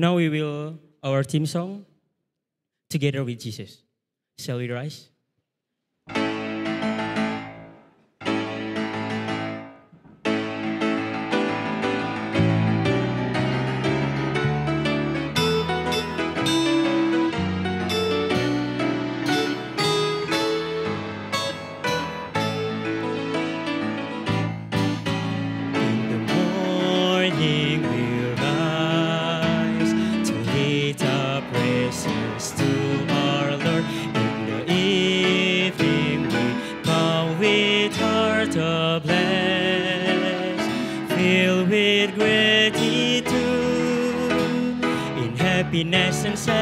Now we will our team song together with Jesus. Shall we rise?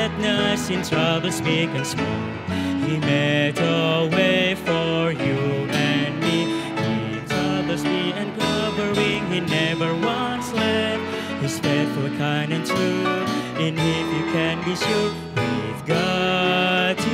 gladness in troubles big and small. He made a way for you and me. In troubles be and covering, He never once left. He's faithful, kind, and true. And if you can be sure, with God.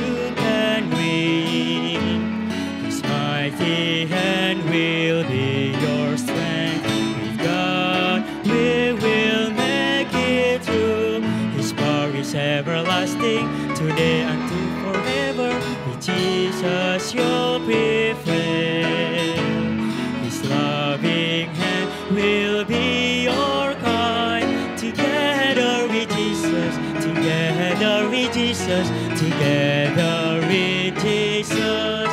you'll His loving hand will be your guide. Together with Jesus, together with Jesus, together with Jesus,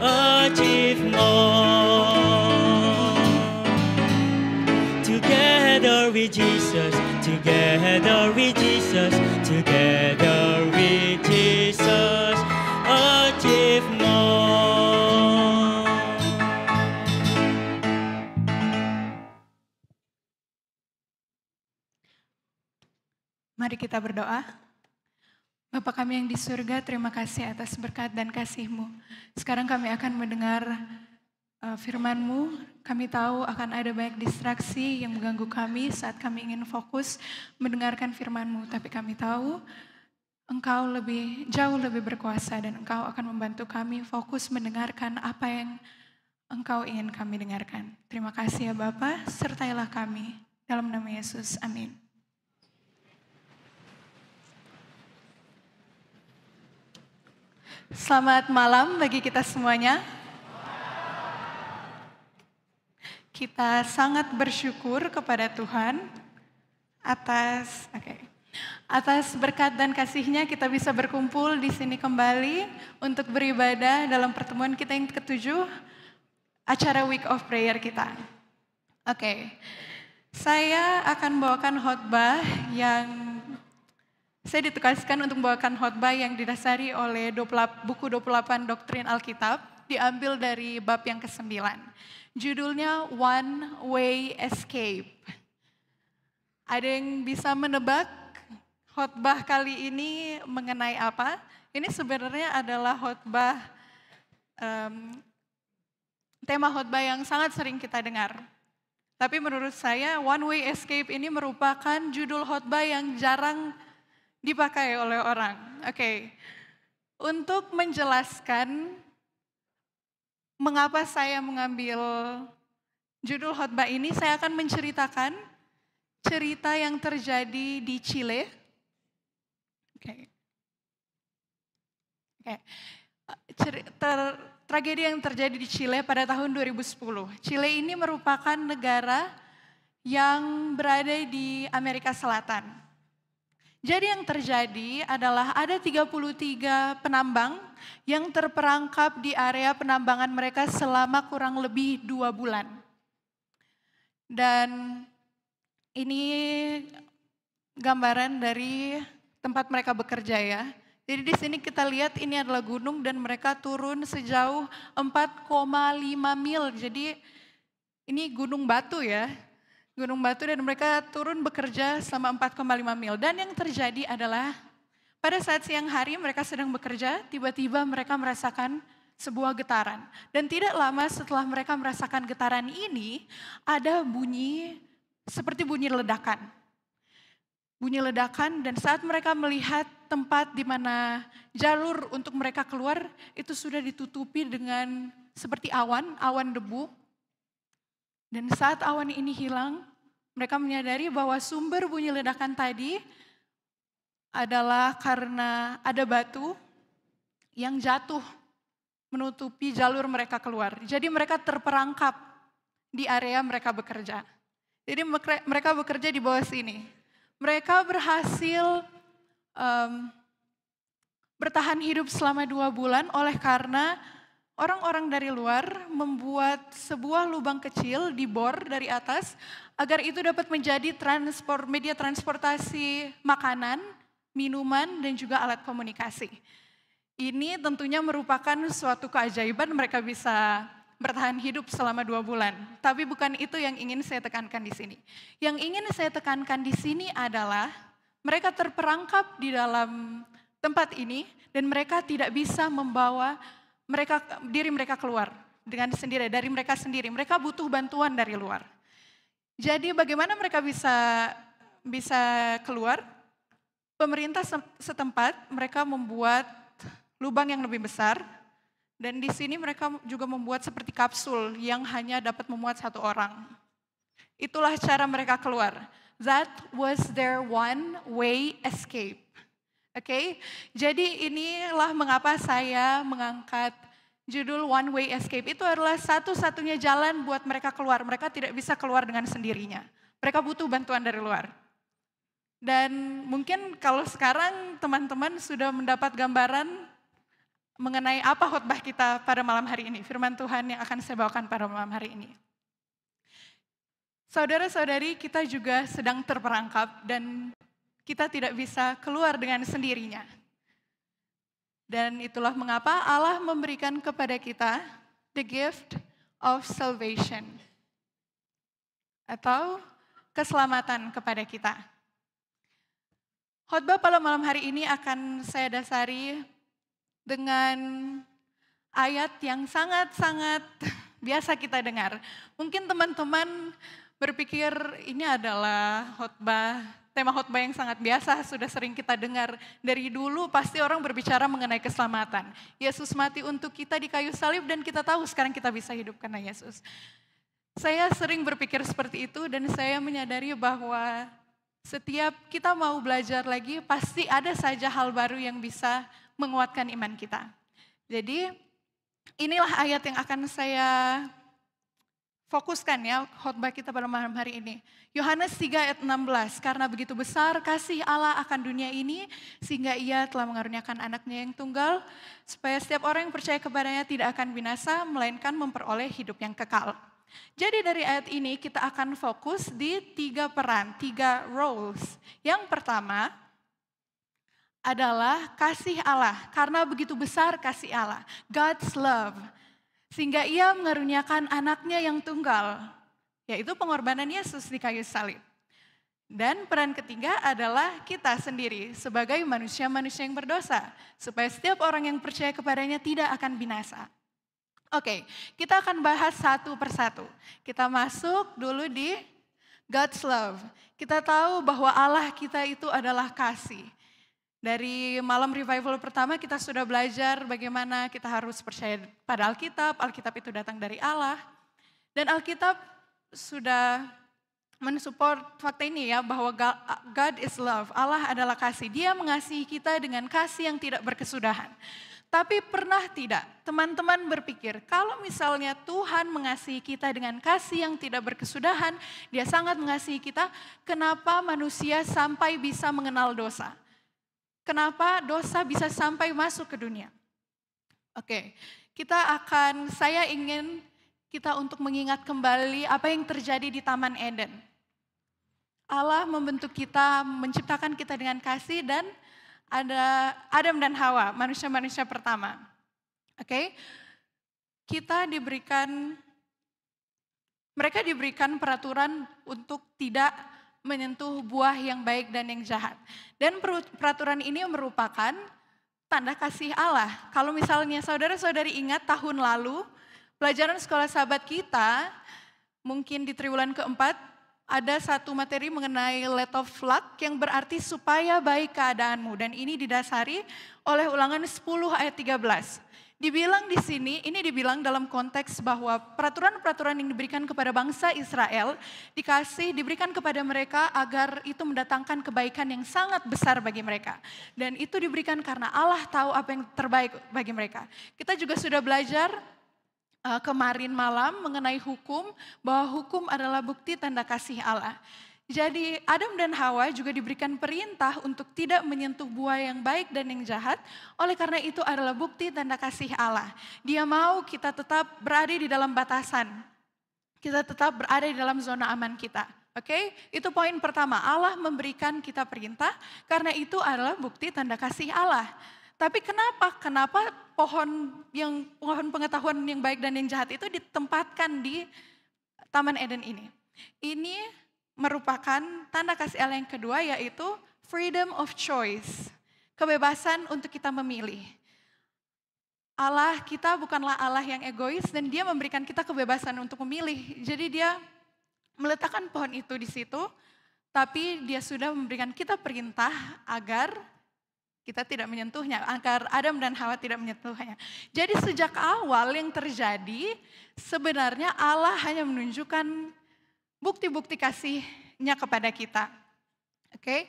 achieve more. Together with Jesus, together with Jesus. Mari kita berdoa. Bapa kami yang di surga, terima kasih atas berkat dan kasih-Mu. Sekarang kami akan mendengar uh, firman-Mu. Kami tahu akan ada banyak distraksi yang mengganggu kami saat kami ingin fokus mendengarkan firman-Mu. Tapi kami tahu Engkau lebih jauh lebih berkuasa dan Engkau akan membantu kami fokus mendengarkan apa yang Engkau ingin kami dengarkan. Terima kasih ya Bapa, sertailah kami. Dalam nama Yesus, amin. Selamat malam bagi kita semuanya. Kita sangat bersyukur kepada Tuhan atas oke. Okay, atas berkat dan kasihnya kita bisa berkumpul di sini kembali untuk beribadah dalam pertemuan kita yang ketujuh acara Week of Prayer kita. Oke. Okay, saya akan bawakan khotbah yang saya ditugaskan untuk membawakan khotbah yang didasari oleh 20, buku 28 Doktrin Alkitab, diambil dari bab yang ke-9. Judulnya One Way Escape. Ada yang bisa menebak khotbah kali ini mengenai apa? Ini sebenarnya adalah khotbah um, tema khotbah yang sangat sering kita dengar. Tapi menurut saya One Way Escape ini merupakan judul khotbah yang jarang dipakai oleh orang. Oke. Okay. Untuk menjelaskan mengapa saya mengambil judul khotbah ini, saya akan menceritakan cerita yang terjadi di Chile. Oke. Okay. Oke. Okay. tragedi yang terjadi di Chile pada tahun 2010. Chile ini merupakan negara yang berada di Amerika Selatan. Jadi yang terjadi adalah ada 33 penambang yang terperangkap di area penambangan mereka selama kurang lebih dua bulan. Dan ini gambaran dari tempat mereka bekerja ya. Jadi di sini kita lihat ini adalah gunung dan mereka turun sejauh 4,5 mil. Jadi ini gunung batu ya. Gunung Batu dan mereka turun bekerja selama 4,5 mil. Dan yang terjadi adalah pada saat siang hari mereka sedang bekerja, tiba-tiba mereka merasakan sebuah getaran. Dan tidak lama setelah mereka merasakan getaran ini, ada bunyi seperti bunyi ledakan. Bunyi ledakan dan saat mereka melihat tempat di mana jalur untuk mereka keluar itu sudah ditutupi dengan seperti awan, awan debu dan saat awan ini hilang, mereka menyadari bahwa sumber bunyi ledakan tadi adalah karena ada batu yang jatuh menutupi jalur mereka keluar. Jadi mereka terperangkap di area mereka bekerja. Jadi mereka bekerja di bawah sini. Mereka berhasil um, bertahan hidup selama dua bulan oleh karena Orang-orang dari luar membuat sebuah lubang kecil di bor dari atas agar itu dapat menjadi transport, media transportasi makanan, minuman, dan juga alat komunikasi. Ini tentunya merupakan suatu keajaiban mereka bisa bertahan hidup selama dua bulan. Tapi bukan itu yang ingin saya tekankan di sini. Yang ingin saya tekankan di sini adalah mereka terperangkap di dalam tempat ini dan mereka tidak bisa membawa mereka diri mereka keluar dengan sendiri dari mereka sendiri. Mereka butuh bantuan dari luar. Jadi bagaimana mereka bisa bisa keluar? Pemerintah setempat mereka membuat lubang yang lebih besar dan di sini mereka juga membuat seperti kapsul yang hanya dapat memuat satu orang. Itulah cara mereka keluar. That was their one way escape. Oke, okay? jadi inilah mengapa saya mengangkat judul One Way Escape. Itu adalah satu-satunya jalan buat mereka keluar. Mereka tidak bisa keluar dengan sendirinya. Mereka butuh bantuan dari luar. Dan mungkin kalau sekarang teman-teman sudah mendapat gambaran mengenai apa khutbah kita pada malam hari ini, firman Tuhan yang akan saya bawakan pada malam hari ini. Saudara-saudari, kita juga sedang terperangkap dan kita tidak bisa keluar dengan sendirinya. Dan itulah mengapa Allah memberikan kepada kita the gift of salvation atau keselamatan kepada kita. Khotbah pada malam hari ini akan saya dasari dengan ayat yang sangat-sangat biasa kita dengar. Mungkin teman-teman berpikir ini adalah khotbah tema khotbah yang sangat biasa, sudah sering kita dengar. Dari dulu pasti orang berbicara mengenai keselamatan. Yesus mati untuk kita di kayu salib dan kita tahu sekarang kita bisa hidup karena Yesus. Saya sering berpikir seperti itu dan saya menyadari bahwa setiap kita mau belajar lagi pasti ada saja hal baru yang bisa menguatkan iman kita. Jadi inilah ayat yang akan saya fokuskan ya khotbah kita pada malam hari ini. Yohanes 3 ayat 16, karena begitu besar kasih Allah akan dunia ini, sehingga ia telah mengaruniakan anaknya yang tunggal, supaya setiap orang yang percaya kepadanya tidak akan binasa, melainkan memperoleh hidup yang kekal. Jadi dari ayat ini kita akan fokus di tiga peran, tiga roles. Yang pertama, adalah kasih Allah, karena begitu besar kasih Allah, God's love. Sehingga ia mengaruniakan anaknya yang tunggal, yaitu pengorbanan Yesus di kayu salib. Dan peran ketiga adalah kita sendiri sebagai manusia-manusia yang berdosa, supaya setiap orang yang percaya kepadanya tidak akan binasa. Oke, kita akan bahas satu persatu. Kita masuk dulu di God's love. Kita tahu bahwa Allah kita itu adalah kasih. Dari malam revival pertama kita sudah belajar bagaimana kita harus percaya pada Alkitab, Alkitab itu datang dari Allah. Dan Alkitab sudah mensupport fakta ini ya bahwa God is love. Allah adalah kasih. Dia mengasihi kita dengan kasih yang tidak berkesudahan. Tapi pernah tidak teman-teman berpikir kalau misalnya Tuhan mengasihi kita dengan kasih yang tidak berkesudahan, dia sangat mengasihi kita, kenapa manusia sampai bisa mengenal dosa? Kenapa dosa bisa sampai masuk ke dunia? Oke, kita akan, saya ingin kita untuk mengingat kembali apa yang terjadi di Taman Eden. Allah membentuk kita, menciptakan kita dengan kasih dan ada Adam dan Hawa, manusia-manusia pertama. Oke. Kita diberikan mereka diberikan peraturan untuk tidak menyentuh buah yang baik dan yang jahat. Dan peraturan ini merupakan tanda kasih Allah. Kalau misalnya saudara-saudari ingat tahun lalu, pelajaran sekolah sahabat kita, mungkin di triwulan keempat, ada satu materi mengenai let of luck yang berarti supaya baik keadaanmu. Dan ini didasari oleh ulangan 10 ayat 13. Dibilang di sini, ini dibilang dalam konteks bahwa peraturan-peraturan yang diberikan kepada bangsa Israel dikasih diberikan kepada mereka agar itu mendatangkan kebaikan yang sangat besar bagi mereka. Dan itu diberikan karena Allah tahu apa yang terbaik bagi mereka. Kita juga sudah belajar eh, kemarin malam mengenai hukum bahwa hukum adalah bukti tanda kasih Allah. Jadi Adam dan Hawa juga diberikan perintah untuk tidak menyentuh buah yang baik dan yang jahat. Oleh karena itu adalah bukti tanda kasih Allah. Dia mau kita tetap berada di dalam batasan. Kita tetap berada di dalam zona aman kita. Oke, okay? itu poin pertama. Allah memberikan kita perintah karena itu adalah bukti tanda kasih Allah. Tapi kenapa? Kenapa pohon yang pohon pengetahuan yang baik dan yang jahat itu ditempatkan di Taman Eden ini? Ini merupakan tanda kasih Allah yang kedua yaitu freedom of choice. Kebebasan untuk kita memilih. Allah kita bukanlah Allah yang egois dan dia memberikan kita kebebasan untuk memilih. Jadi dia meletakkan pohon itu di situ, tapi dia sudah memberikan kita perintah agar kita tidak menyentuhnya, agar Adam dan Hawa tidak menyentuhnya. Jadi sejak awal yang terjadi sebenarnya Allah hanya menunjukkan bukti-bukti kasihnya kepada kita. Oke? Okay?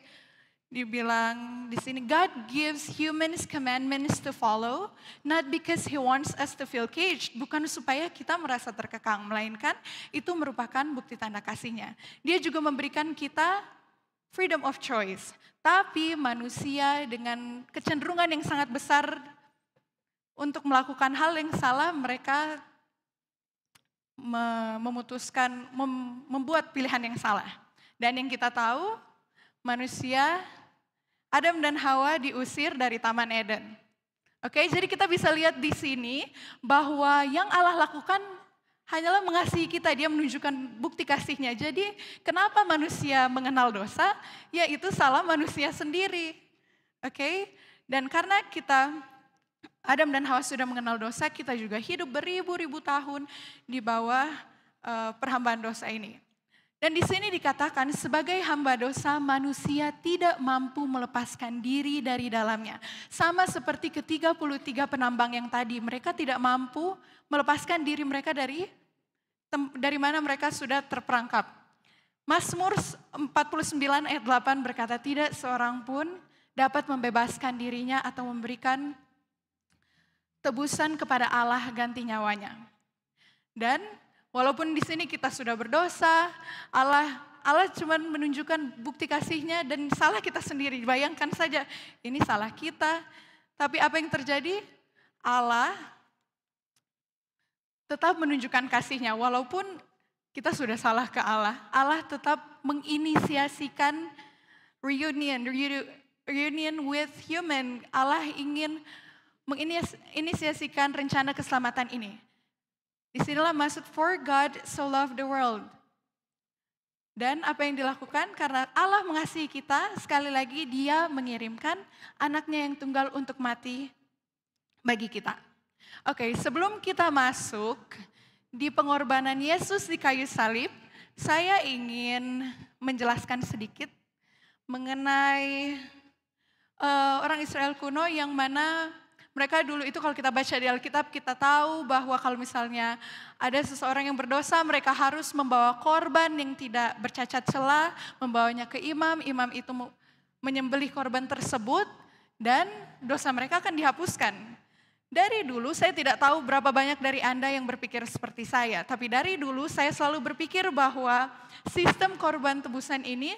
Dibilang di sini God gives humans commandments to follow not because he wants us to feel caged, bukan supaya kita merasa terkekang, melainkan itu merupakan bukti tanda kasihnya. Dia juga memberikan kita freedom of choice. Tapi manusia dengan kecenderungan yang sangat besar untuk melakukan hal yang salah, mereka memutuskan membuat pilihan yang salah. Dan yang kita tahu, manusia Adam dan Hawa diusir dari Taman Eden. Oke, jadi kita bisa lihat di sini bahwa yang Allah lakukan hanyalah mengasihi kita, dia menunjukkan bukti kasihnya. Jadi kenapa manusia mengenal dosa? Yaitu salah manusia sendiri. Oke, dan karena kita Adam dan Hawa sudah mengenal dosa, kita juga hidup beribu-ribu tahun di bawah eh, perhambaan dosa ini. Dan di sini dikatakan sebagai hamba dosa manusia tidak mampu melepaskan diri dari dalamnya. Sama seperti ke-33 penambang yang tadi, mereka tidak mampu melepaskan diri mereka dari dari mana mereka sudah terperangkap. Mazmur 49 ayat 8 berkata tidak seorang pun dapat membebaskan dirinya atau memberikan tebusan kepada Allah ganti nyawanya. Dan walaupun di sini kita sudah berdosa, Allah Allah cuma menunjukkan bukti kasihnya dan salah kita sendiri. Bayangkan saja, ini salah kita. Tapi apa yang terjadi? Allah tetap menunjukkan kasihnya walaupun kita sudah salah ke Allah. Allah tetap menginisiasikan reunion, reunion with human. Allah ingin menginisiasikan rencana keselamatan ini. Di sinilah maksud for God so love the world. Dan apa yang dilakukan karena Allah mengasihi kita, sekali lagi dia mengirimkan anaknya yang tunggal untuk mati bagi kita. Oke, sebelum kita masuk di pengorbanan Yesus di kayu salib, saya ingin menjelaskan sedikit mengenai uh, orang Israel kuno yang mana mereka dulu itu kalau kita baca di Alkitab kita tahu bahwa kalau misalnya ada seseorang yang berdosa mereka harus membawa korban yang tidak bercacat celah, membawanya ke imam, imam itu menyembelih korban tersebut dan dosa mereka akan dihapuskan. Dari dulu saya tidak tahu berapa banyak dari Anda yang berpikir seperti saya, tapi dari dulu saya selalu berpikir bahwa sistem korban tebusan ini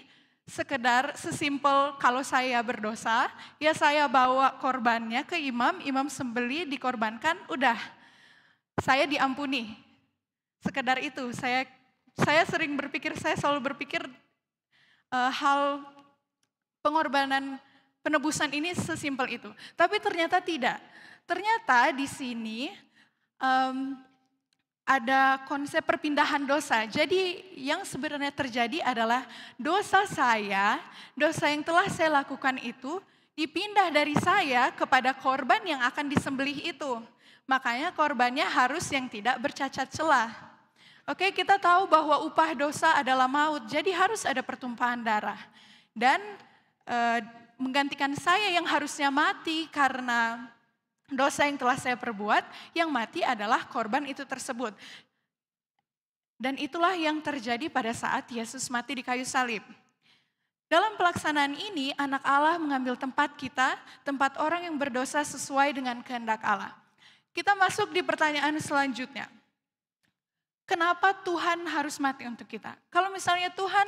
sekedar sesimpel kalau saya berdosa, ya saya bawa korbannya ke imam, imam sembeli, dikorbankan, udah. Saya diampuni. Sekedar itu, saya saya sering berpikir, saya selalu berpikir uh, hal pengorbanan penebusan ini sesimpel itu. Tapi ternyata tidak. Ternyata di sini um, ada konsep perpindahan dosa. Jadi yang sebenarnya terjadi adalah dosa saya, dosa yang telah saya lakukan itu dipindah dari saya kepada korban yang akan disembelih itu. Makanya korbannya harus yang tidak bercacat celah. Oke, kita tahu bahwa upah dosa adalah maut, jadi harus ada pertumpahan darah. Dan e, menggantikan saya yang harusnya mati karena dosa yang telah saya perbuat, yang mati adalah korban itu tersebut. Dan itulah yang terjadi pada saat Yesus mati di kayu salib. Dalam pelaksanaan ini, anak Allah mengambil tempat kita, tempat orang yang berdosa sesuai dengan kehendak Allah. Kita masuk di pertanyaan selanjutnya. Kenapa Tuhan harus mati untuk kita? Kalau misalnya Tuhan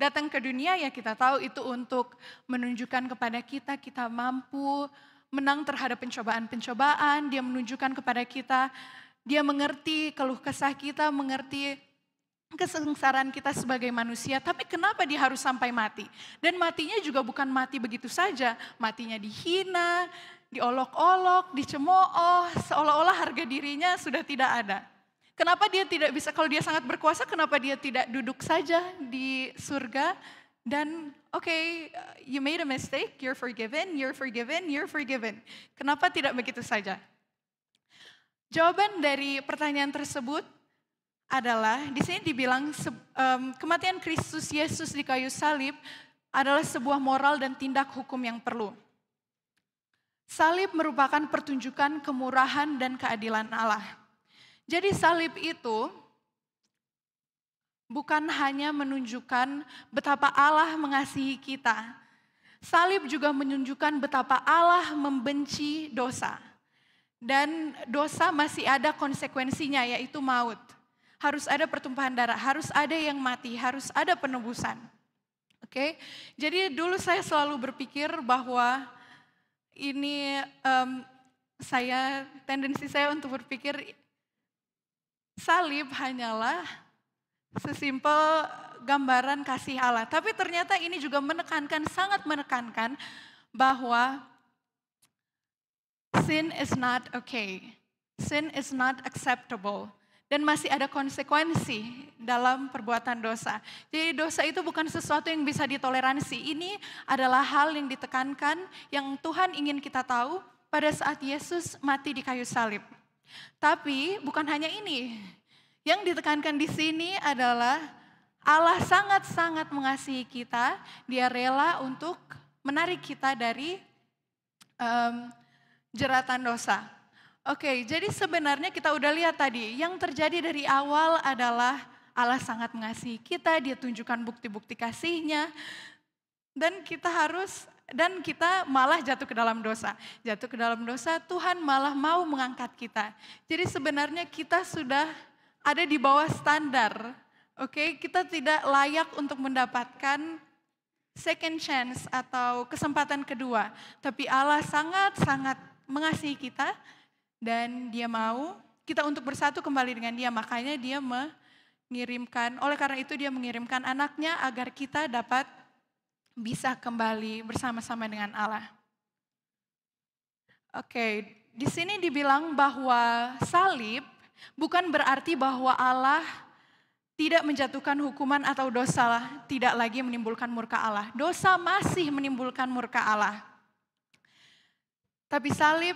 datang ke dunia ya kita tahu itu untuk menunjukkan kepada kita kita mampu menang terhadap pencobaan-pencobaan, dia menunjukkan kepada kita, dia mengerti keluh kesah kita, mengerti kesengsaraan kita sebagai manusia, tapi kenapa dia harus sampai mati? Dan matinya juga bukan mati begitu saja, matinya dihina, diolok-olok, dicemooh, seolah-olah harga dirinya sudah tidak ada. Kenapa dia tidak bisa, kalau dia sangat berkuasa, kenapa dia tidak duduk saja di surga? Dan oke, okay, uh, you made a mistake, you're forgiven, you're forgiven, you're forgiven. Kenapa tidak begitu saja? Jawaban dari pertanyaan tersebut adalah di sini dibilang um, kematian Kristus Yesus di kayu salib adalah sebuah moral dan tindak hukum yang perlu. Salib merupakan pertunjukan kemurahan dan keadilan Allah. Jadi salib itu bukan hanya menunjukkan betapa Allah mengasihi kita. Salib juga menunjukkan betapa Allah membenci dosa. Dan dosa masih ada konsekuensinya yaitu maut. Harus ada pertumpahan darah, harus ada yang mati, harus ada penebusan. Oke. Jadi dulu saya selalu berpikir bahwa ini um, saya tendensi saya untuk berpikir salib hanyalah sesimpel gambaran kasih Allah. Tapi ternyata ini juga menekankan, sangat menekankan bahwa sin is not okay. Sin is not acceptable. Dan masih ada konsekuensi dalam perbuatan dosa. Jadi dosa itu bukan sesuatu yang bisa ditoleransi. Ini adalah hal yang ditekankan yang Tuhan ingin kita tahu pada saat Yesus mati di kayu salib. Tapi bukan hanya ini. Yang ditekankan di sini adalah Allah sangat-sangat mengasihi kita, dia rela untuk menarik kita dari um, jeratan dosa. Oke, jadi sebenarnya kita udah lihat tadi, yang terjadi dari awal adalah Allah sangat mengasihi kita, dia tunjukkan bukti-bukti kasihnya, dan kita harus dan kita malah jatuh ke dalam dosa. Jatuh ke dalam dosa, Tuhan malah mau mengangkat kita. Jadi sebenarnya kita sudah ada di bawah standar. Oke, okay? kita tidak layak untuk mendapatkan second chance atau kesempatan kedua. Tapi Allah sangat-sangat mengasihi kita dan dia mau kita untuk bersatu kembali dengan dia. Makanya dia mengirimkan, oleh karena itu dia mengirimkan anaknya agar kita dapat bisa kembali bersama-sama dengan Allah. Oke, okay. di sini dibilang bahwa salib bukan berarti bahwa Allah tidak menjatuhkan hukuman atau dosa tidak lagi menimbulkan murka Allah. Dosa masih menimbulkan murka Allah. Tapi salib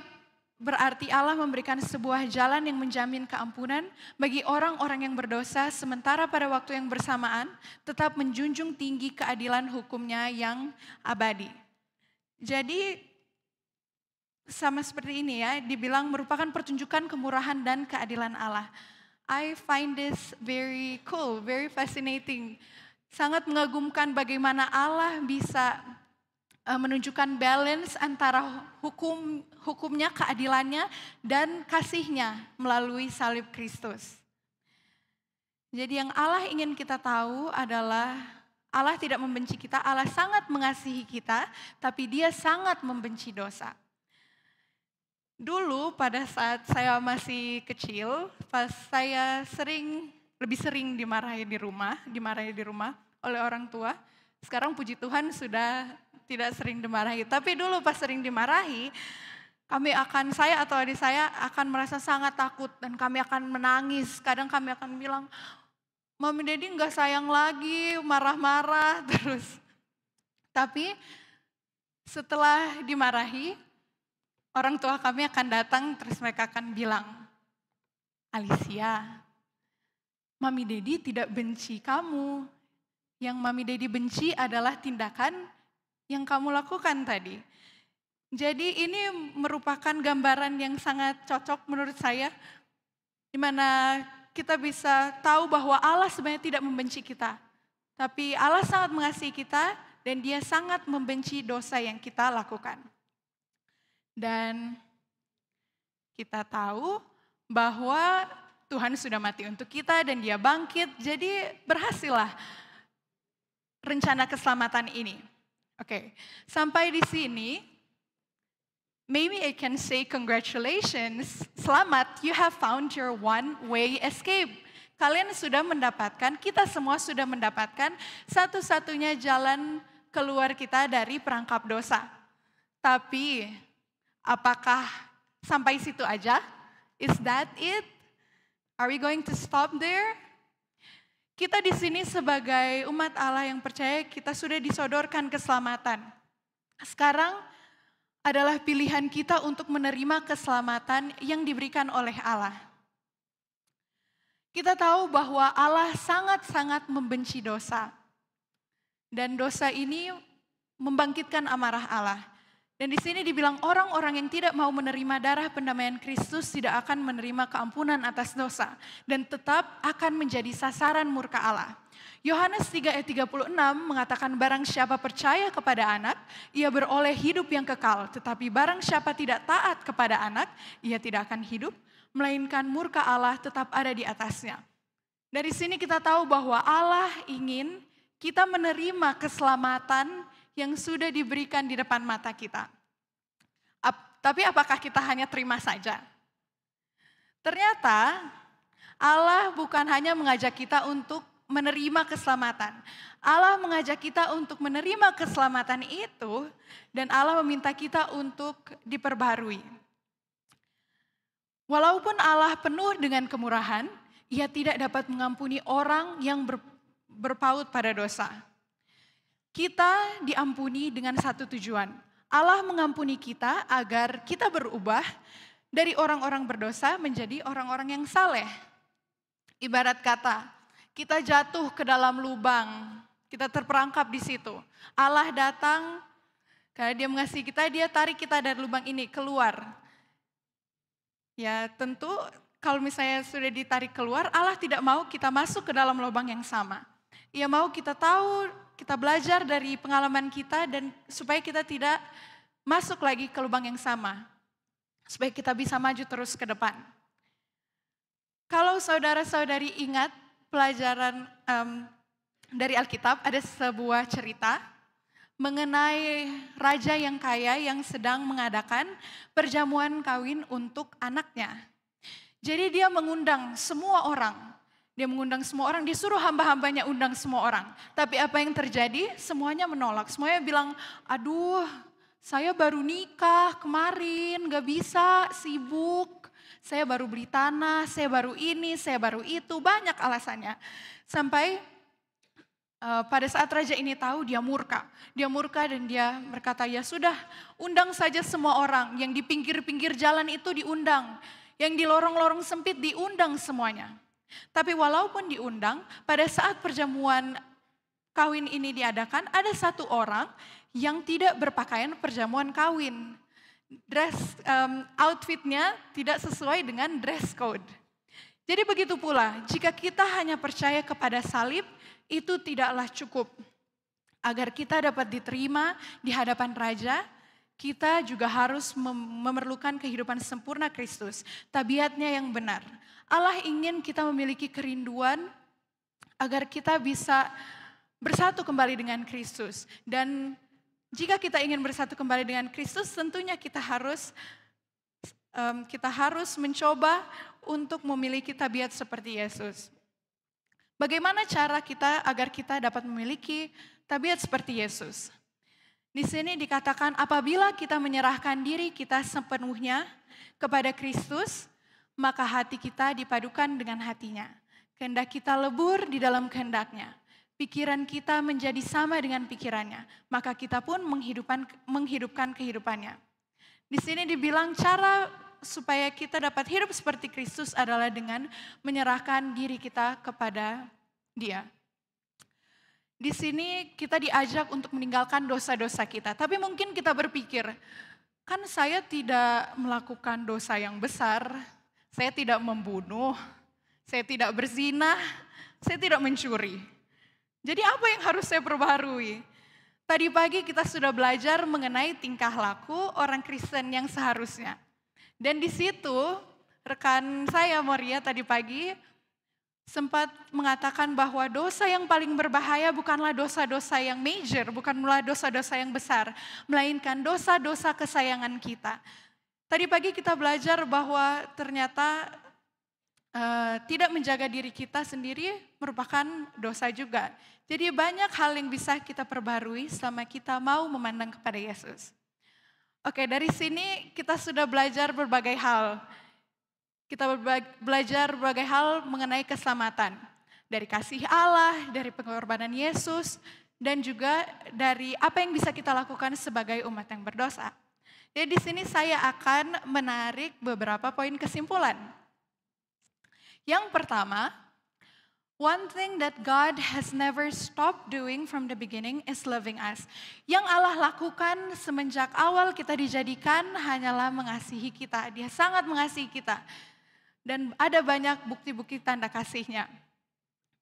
berarti Allah memberikan sebuah jalan yang menjamin keampunan bagi orang-orang yang berdosa sementara pada waktu yang bersamaan tetap menjunjung tinggi keadilan hukumnya yang abadi. Jadi sama seperti ini ya, dibilang merupakan pertunjukan kemurahan dan keadilan Allah. I find this very cool, very fascinating. Sangat mengagumkan bagaimana Allah bisa eh, menunjukkan balance antara hukum hukumnya, keadilannya dan kasihnya melalui salib Kristus. Jadi yang Allah ingin kita tahu adalah Allah tidak membenci kita, Allah sangat mengasihi kita, tapi dia sangat membenci dosa. Dulu pada saat saya masih kecil, pas saya sering lebih sering dimarahi di rumah, dimarahi di rumah oleh orang tua. Sekarang puji Tuhan sudah tidak sering dimarahi, tapi dulu pas sering dimarahi, kami akan saya atau adik saya akan merasa sangat takut dan kami akan menangis. Kadang kami akan bilang, "Mami Dedi nggak sayang lagi, marah-marah terus." Tapi setelah dimarahi, orang tua kami akan datang terus mereka akan bilang, Alicia, Mami Dedi tidak benci kamu. Yang Mami Dedi benci adalah tindakan yang kamu lakukan tadi. Jadi ini merupakan gambaran yang sangat cocok menurut saya, di mana kita bisa tahu bahwa Allah sebenarnya tidak membenci kita. Tapi Allah sangat mengasihi kita dan dia sangat membenci dosa yang kita lakukan. Dan kita tahu bahwa Tuhan sudah mati untuk kita dan dia bangkit. Jadi berhasillah rencana keselamatan ini. Oke, okay. sampai di sini maybe I can say congratulations. Selamat, you have found your one way escape. Kalian sudah mendapatkan, kita semua sudah mendapatkan satu-satunya jalan keluar kita dari perangkap dosa. Tapi Apakah sampai situ aja? Is that it? Are we going to stop there? Kita di sini sebagai umat Allah yang percaya kita sudah disodorkan keselamatan. Sekarang adalah pilihan kita untuk menerima keselamatan yang diberikan oleh Allah. Kita tahu bahwa Allah sangat-sangat membenci dosa. Dan dosa ini membangkitkan amarah Allah. Dan di sini dibilang orang-orang yang tidak mau menerima darah pendamaian Kristus tidak akan menerima keampunan atas dosa dan tetap akan menjadi sasaran murka Allah. Yohanes 3 ayat 36 mengatakan barang siapa percaya kepada anak, ia beroleh hidup yang kekal. Tetapi barang siapa tidak taat kepada anak, ia tidak akan hidup, melainkan murka Allah tetap ada di atasnya. Dari sini kita tahu bahwa Allah ingin kita menerima keselamatan yang sudah diberikan di depan mata kita. Ap, tapi apakah kita hanya terima saja? Ternyata Allah bukan hanya mengajak kita untuk menerima keselamatan. Allah mengajak kita untuk menerima keselamatan itu dan Allah meminta kita untuk diperbarui. Walaupun Allah penuh dengan kemurahan, ia tidak dapat mengampuni orang yang ber, berpaut pada dosa. Kita diampuni dengan satu tujuan. Allah mengampuni kita agar kita berubah dari orang-orang berdosa menjadi orang-orang yang saleh. Ibarat kata, kita jatuh ke dalam lubang, kita terperangkap di situ. Allah datang karena dia mengasihi kita, dia tarik kita dari lubang ini keluar. Ya tentu kalau misalnya sudah ditarik keluar, Allah tidak mau kita masuk ke dalam lubang yang sama. Ia mau kita tahu kita belajar dari pengalaman kita dan supaya kita tidak masuk lagi ke lubang yang sama. Supaya kita bisa maju terus ke depan. Kalau saudara-saudari ingat pelajaran um, dari Alkitab, ada sebuah cerita mengenai raja yang kaya yang sedang mengadakan perjamuan kawin untuk anaknya. Jadi dia mengundang semua orang dia mengundang semua orang, dia suruh hamba-hambanya undang semua orang. Tapi apa yang terjadi? Semuanya menolak. Semuanya bilang, aduh saya baru nikah kemarin, gak bisa, sibuk. Saya baru beli tanah, saya baru ini, saya baru itu. Banyak alasannya. Sampai eh, pada saat raja ini tahu dia murka. Dia murka dan dia berkata, ya sudah undang saja semua orang. Yang di pinggir-pinggir jalan itu diundang. Yang di lorong-lorong sempit diundang semuanya. Tapi walaupun diundang, pada saat perjamuan kawin ini diadakan, ada satu orang yang tidak berpakaian perjamuan kawin. Dress um, outfitnya tidak sesuai dengan dress code. Jadi begitu pula, jika kita hanya percaya kepada salib, itu tidaklah cukup. Agar kita dapat diterima di hadapan raja, kita juga harus memerlukan kehidupan sempurna Kristus, tabiatnya yang benar. Allah ingin kita memiliki kerinduan agar kita bisa bersatu kembali dengan Kristus. Dan jika kita ingin bersatu kembali dengan Kristus, tentunya kita harus um, kita harus mencoba untuk memiliki tabiat seperti Yesus. Bagaimana cara kita agar kita dapat memiliki tabiat seperti Yesus? Di sini dikatakan apabila kita menyerahkan diri kita sepenuhnya kepada Kristus, maka hati kita dipadukan dengan hatinya. Kehendak kita lebur di dalam kehendaknya. Pikiran kita menjadi sama dengan pikirannya, maka kita pun menghidupkan, menghidupkan kehidupannya. Di sini dibilang cara supaya kita dapat hidup seperti Kristus adalah dengan menyerahkan diri kita kepada Dia. Di sini kita diajak untuk meninggalkan dosa-dosa kita, tapi mungkin kita berpikir, kan saya tidak melakukan dosa yang besar, saya tidak membunuh, saya tidak berzinah, saya tidak mencuri. Jadi apa yang harus saya perbarui? Tadi pagi kita sudah belajar mengenai tingkah laku orang Kristen yang seharusnya. Dan di situ rekan saya Maria tadi pagi sempat mengatakan bahwa dosa yang paling berbahaya bukanlah dosa-dosa yang major, bukanlah dosa-dosa yang besar, melainkan dosa-dosa kesayangan kita. Tadi pagi kita belajar bahwa ternyata uh, tidak menjaga diri kita sendiri merupakan dosa juga. Jadi banyak hal yang bisa kita perbarui selama kita mau memandang kepada Yesus. Oke, dari sini kita sudah belajar berbagai hal. Kita belajar berbagai hal mengenai keselamatan. Dari kasih Allah, dari pengorbanan Yesus, dan juga dari apa yang bisa kita lakukan sebagai umat yang berdosa. Jadi di sini saya akan menarik beberapa poin kesimpulan. Yang pertama, one thing that God has never stopped doing from the beginning is loving us. Yang Allah lakukan semenjak awal kita dijadikan hanyalah mengasihi kita. Dia sangat mengasihi kita. Dan ada banyak bukti-bukti tanda kasihnya.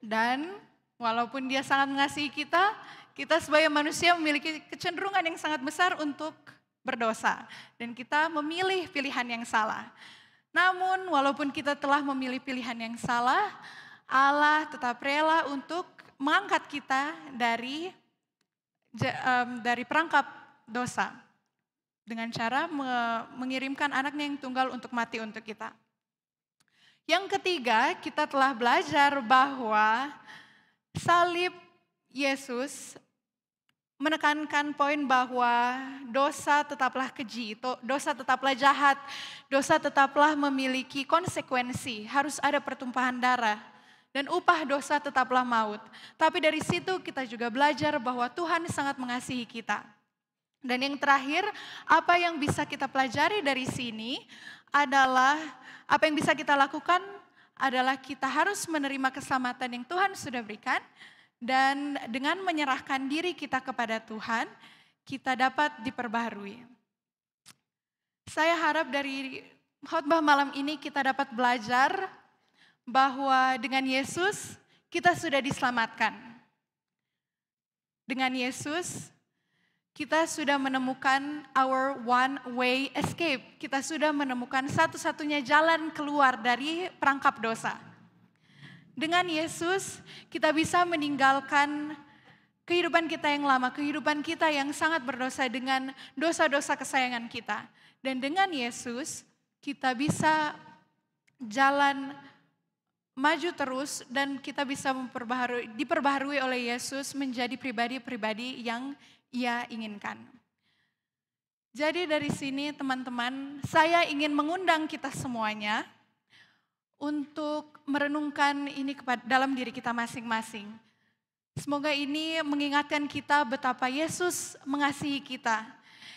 Dan walaupun dia sangat mengasihi kita, kita sebagai manusia memiliki kecenderungan yang sangat besar untuk berdosa dan kita memilih pilihan yang salah. Namun walaupun kita telah memilih pilihan yang salah, Allah tetap rela untuk mengangkat kita dari dari perangkap dosa dengan cara mengirimkan anaknya yang tunggal untuk mati untuk kita. Yang ketiga, kita telah belajar bahwa salib Yesus menekankan poin bahwa dosa tetaplah keji, dosa tetaplah jahat, dosa tetaplah memiliki konsekuensi, harus ada pertumpahan darah. Dan upah dosa tetaplah maut. Tapi dari situ kita juga belajar bahwa Tuhan sangat mengasihi kita. Dan yang terakhir, apa yang bisa kita pelajari dari sini adalah apa yang bisa kita lakukan adalah kita harus menerima keselamatan yang Tuhan sudah berikan, dan dengan menyerahkan diri kita kepada Tuhan, kita dapat diperbaharui. Saya harap dari khotbah malam ini kita dapat belajar bahwa dengan Yesus kita sudah diselamatkan. Dengan Yesus kita sudah menemukan our one way escape. Kita sudah menemukan satu-satunya jalan keluar dari perangkap dosa. Dengan Yesus, kita bisa meninggalkan kehidupan kita yang lama, kehidupan kita yang sangat berdosa dengan dosa-dosa kesayangan kita. Dan dengan Yesus, kita bisa jalan maju terus dan kita bisa memperbaharui, diperbaharui oleh Yesus menjadi pribadi-pribadi yang ia inginkan. Jadi dari sini teman-teman, saya ingin mengundang kita semuanya untuk merenungkan ini dalam diri kita masing-masing. Semoga ini mengingatkan kita betapa Yesus mengasihi kita.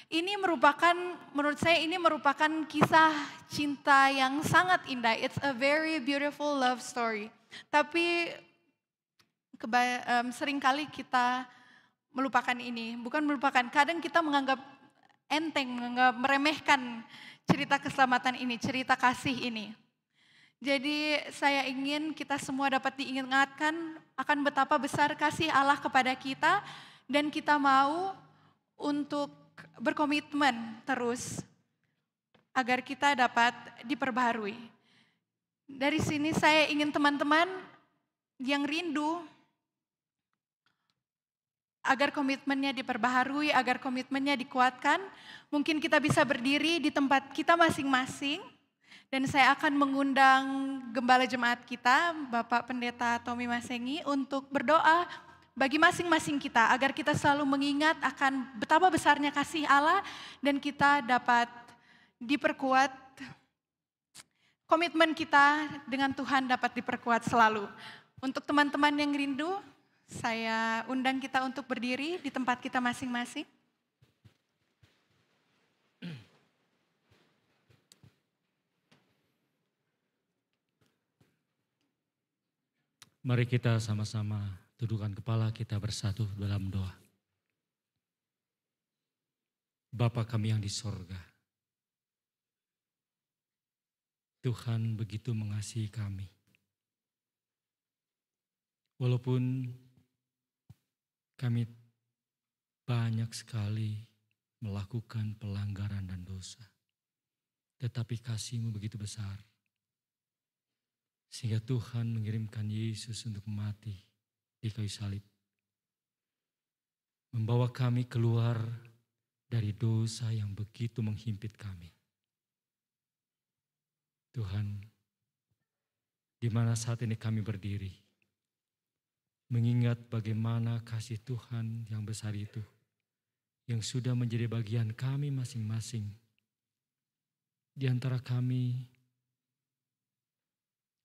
Ini merupakan, menurut saya ini merupakan kisah cinta yang sangat indah. It's a very beautiful love story. Tapi um, seringkali kita melupakan ini. Bukan melupakan, kadang kita menganggap enteng, menganggap meremehkan cerita keselamatan ini, cerita kasih ini. Jadi saya ingin kita semua dapat diingatkan akan betapa besar kasih Allah kepada kita dan kita mau untuk berkomitmen terus agar kita dapat diperbaharui. Dari sini saya ingin teman-teman yang rindu agar komitmennya diperbaharui, agar komitmennya dikuatkan, mungkin kita bisa berdiri di tempat kita masing-masing dan saya akan mengundang gembala jemaat kita, Bapak Pendeta Tommy Masengi untuk berdoa bagi masing-masing kita agar kita selalu mengingat akan betapa besarnya kasih Allah dan kita dapat diperkuat komitmen kita dengan Tuhan dapat diperkuat selalu. Untuk teman-teman yang rindu, saya undang kita untuk berdiri di tempat kita masing-masing. Mari kita sama-sama tundukkan kepala kita bersatu dalam doa. Bapa kami yang di sorga, Tuhan begitu mengasihi kami. Walaupun kami banyak sekali melakukan pelanggaran dan dosa, tetapi kasihmu begitu besar sehingga Tuhan mengirimkan Yesus untuk mati di kayu salib. Membawa kami keluar dari dosa yang begitu menghimpit kami. Tuhan, di mana saat ini kami berdiri, mengingat bagaimana kasih Tuhan yang besar itu, yang sudah menjadi bagian kami masing-masing. Di antara kami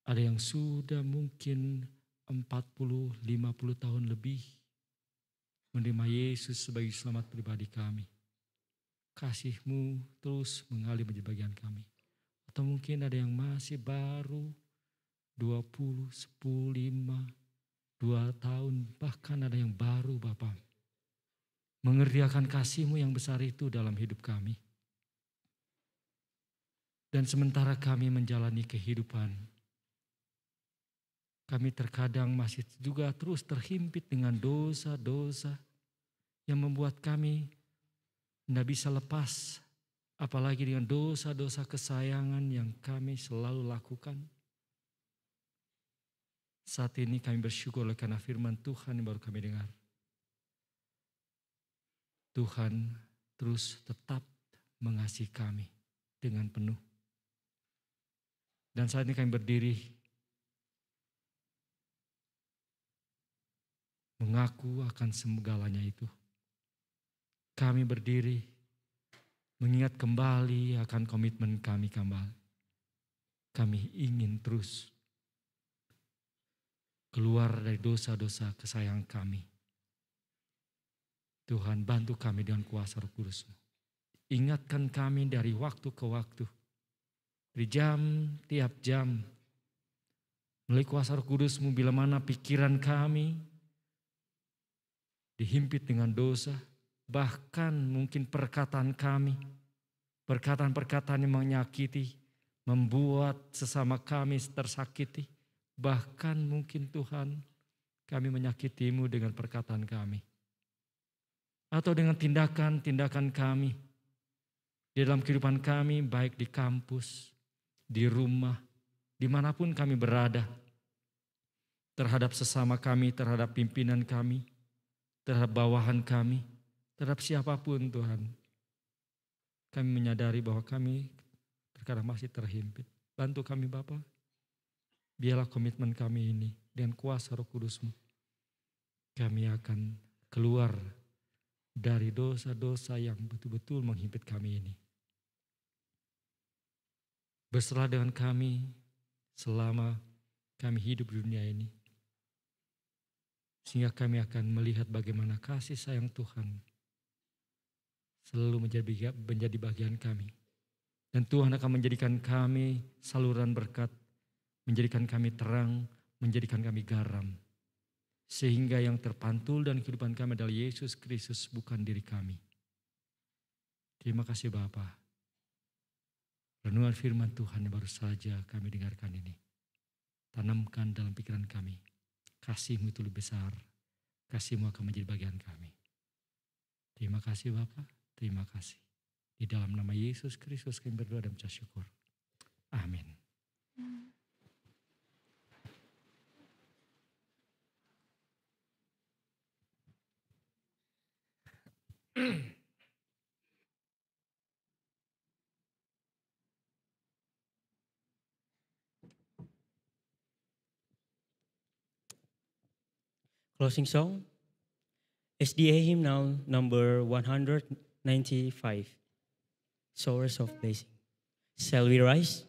ada yang sudah mungkin 40, 50 tahun lebih menerima Yesus sebagai selamat pribadi kami. Kasihmu terus mengalir menjadi bagian kami. Atau mungkin ada yang masih baru 20, 10, 5, 2 tahun, bahkan ada yang baru Bapak. Mengerjakan kasihmu yang besar itu dalam hidup kami. Dan sementara kami menjalani kehidupan kami terkadang masih juga terus terhimpit dengan dosa-dosa yang membuat kami tidak bisa lepas. Apalagi dengan dosa-dosa kesayangan yang kami selalu lakukan. Saat ini kami bersyukur oleh karena firman Tuhan yang baru kami dengar. Tuhan terus tetap mengasihi kami dengan penuh. Dan saat ini kami berdiri mengaku akan segalanya itu. Kami berdiri mengingat kembali akan komitmen kami kembali. Kami ingin terus keluar dari dosa-dosa kesayang kami. Tuhan bantu kami dengan kuasa roh kudusmu. Ingatkan kami dari waktu ke waktu. Dari jam tiap jam. Melalui kuasa roh kudusmu bila mana pikiran kami, dihimpit dengan dosa, bahkan mungkin perkataan kami, perkataan-perkataan yang menyakiti, membuat sesama kami tersakiti, bahkan mungkin Tuhan kami menyakitimu dengan perkataan kami. Atau dengan tindakan-tindakan kami. Di dalam kehidupan kami, baik di kampus, di rumah, dimanapun kami berada. Terhadap sesama kami, terhadap pimpinan kami, terhadap bawahan kami, terhadap siapapun Tuhan. Kami menyadari bahwa kami terkadang masih terhimpit. Bantu kami Bapak, biarlah komitmen kami ini dengan kuasa roh kudusmu. Kami akan keluar dari dosa-dosa yang betul-betul menghimpit kami ini. Berserah dengan kami selama kami hidup di dunia ini sehingga kami akan melihat bagaimana kasih sayang Tuhan selalu menjadi, menjadi bagian kami. Dan Tuhan akan menjadikan kami saluran berkat, menjadikan kami terang, menjadikan kami garam. Sehingga yang terpantul dan kehidupan kami adalah Yesus Kristus bukan diri kami. Terima kasih Bapa Renungan firman Tuhan yang baru saja kami dengarkan ini. Tanamkan dalam pikiran kami kasihmu itu lebih besar. Kasihmu akan menjadi bagian kami. Terima kasih Bapak, terima kasih. Di dalam nama Yesus Kristus kami berdoa dan syukur. Amin. Mm. Closing song, SDA hymnal number 195, Source of Blessing. Shall we rise?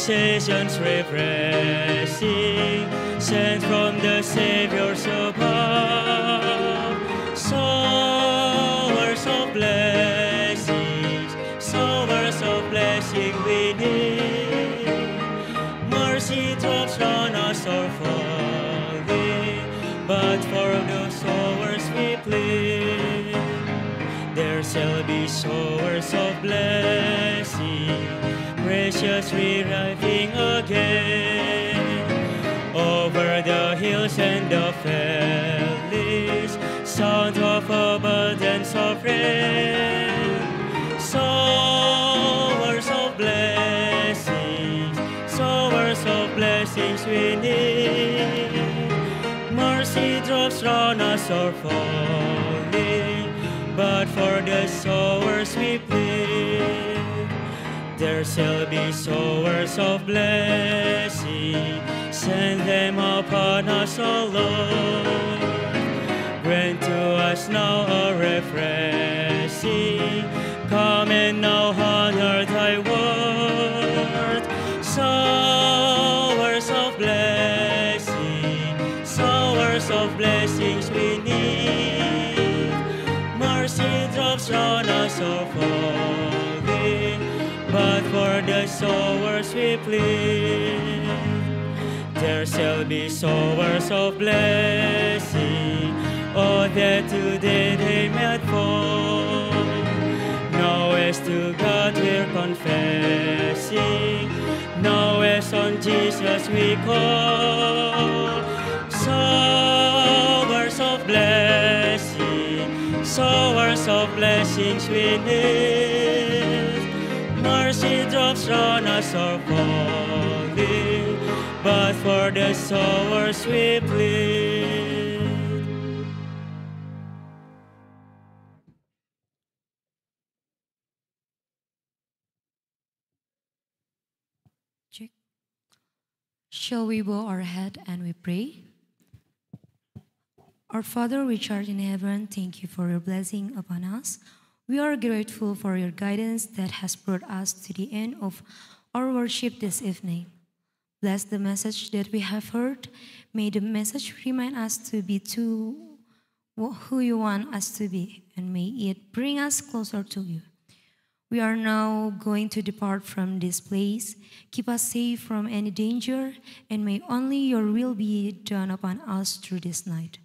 sensations refreshing, sent from the Savior's above. Sowers of blessings, sowers of blessing we need. Mercy drops on us are falling, but for the sowers we plead, there shall be sowers. Just we're again. Over the hills and the valleys, sound of abundance of rain. Sowers of blessings, sowers of blessings we need. Mercy drops on us are falling, but for the sowers we plead. There shall be sowers of blessing, send them upon us, O Lord. Grant to us now a refreshing, come and now honor thy word. sowers we plead. There shall be sowers of blessing. Oh, that today they might fall. Now as to God we're confessing. Now as on Jesus we call. Sowers of blessing. Sowers of blessings we need on us are falling, but for the sowers we plead. Shall we bow our head and we pray? Our Father which art in heaven, thank you for your blessing upon us. We are grateful for your guidance that has brought us to the end of our worship this evening. Bless the message that we have heard. May the message remind us to be to who you want us to be, and may it bring us closer to you. We are now going to depart from this place. Keep us safe from any danger, and may only your will be done upon us through this night.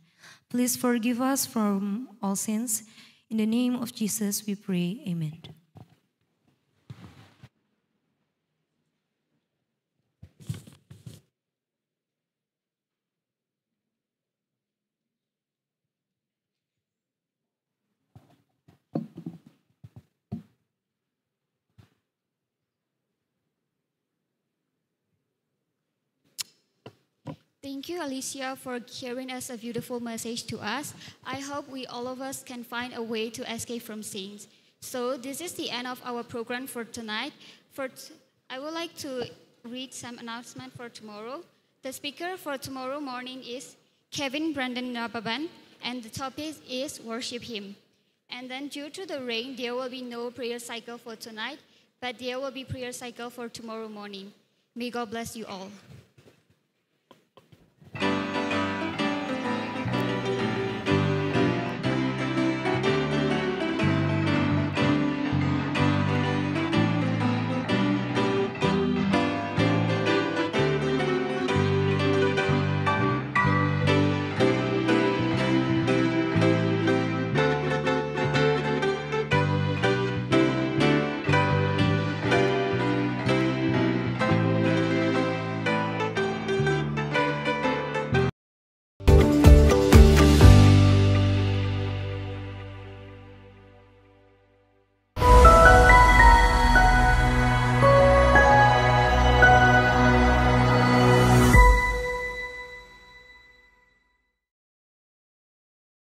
Please forgive us from all sins in the name of Jesus, we pray. Amen. Thank you, Alicia, for carrying us a beautiful message to us. I hope we all of us can find a way to escape from sins. So this is the end of our program for tonight. For t- I would like to read some announcement for tomorrow. The speaker for tomorrow morning is Kevin Brandon Nababan, and the topic is Worship Him. And then due to the rain, there will be no prayer cycle for tonight, but there will be prayer cycle for tomorrow morning. May God bless you all.